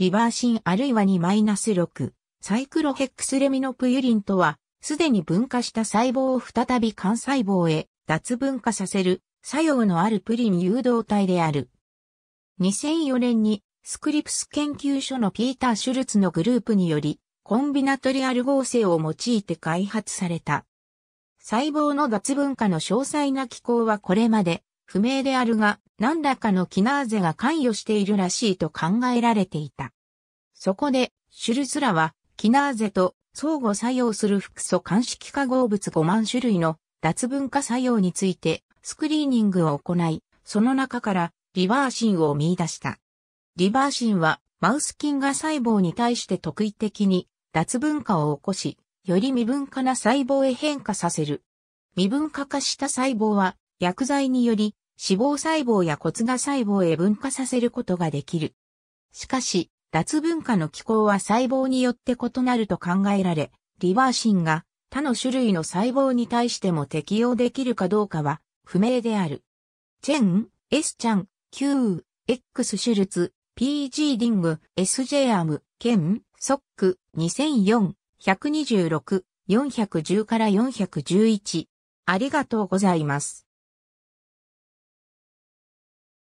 リバーシンあるいは2-6、サイクロヘックスレミノプユリンとは、すでに分化した細胞を再び幹細胞へ脱分化させる作用のあるプリン誘導体である。2004年にスクリプス研究所のピーター・シュルツのグループにより、コンビナトリアル合成を用いて開発された。細胞の脱分化の詳細な機構はこれまで不明であるが、何らかのキナーゼが関与しているらしいと考えられていた。そこで、シュルスラは、キナーゼと相互作用する複素鑑式化合物5万種類の脱分化作用についてスクリーニングを行い、その中からリバーシンを見出した。リバーシンはマウス菌が細胞に対して特異的に脱分化を起こし、より未分化な細胞へ変化させる。未分化化した細胞は薬剤により脂肪細胞や骨が細胞へ分化させることができる。しかし、脱分化の機構は細胞によって異なると考えられ、リバーシンが他の種類の細胞に対しても適用できるかどうかは不明である。チェン、S ちゃん、Q、X 手術、PG リング、SJ アム、ケン、ソック、2004、126、410から411。ありがとうございます。